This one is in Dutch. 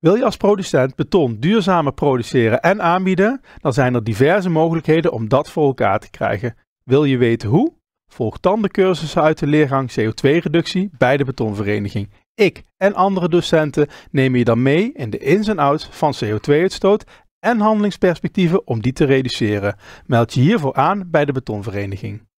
Wil je als producent beton duurzamer produceren en aanbieden, dan zijn er diverse mogelijkheden om dat voor elkaar te krijgen. Wil je weten hoe? Volg dan de cursussen uit de leergang CO2-reductie bij de Betonvereniging. Ik en andere docenten nemen je dan mee in de ins en outs van CO2-uitstoot en handelingsperspectieven om die te reduceren. Meld je hiervoor aan bij de Betonvereniging.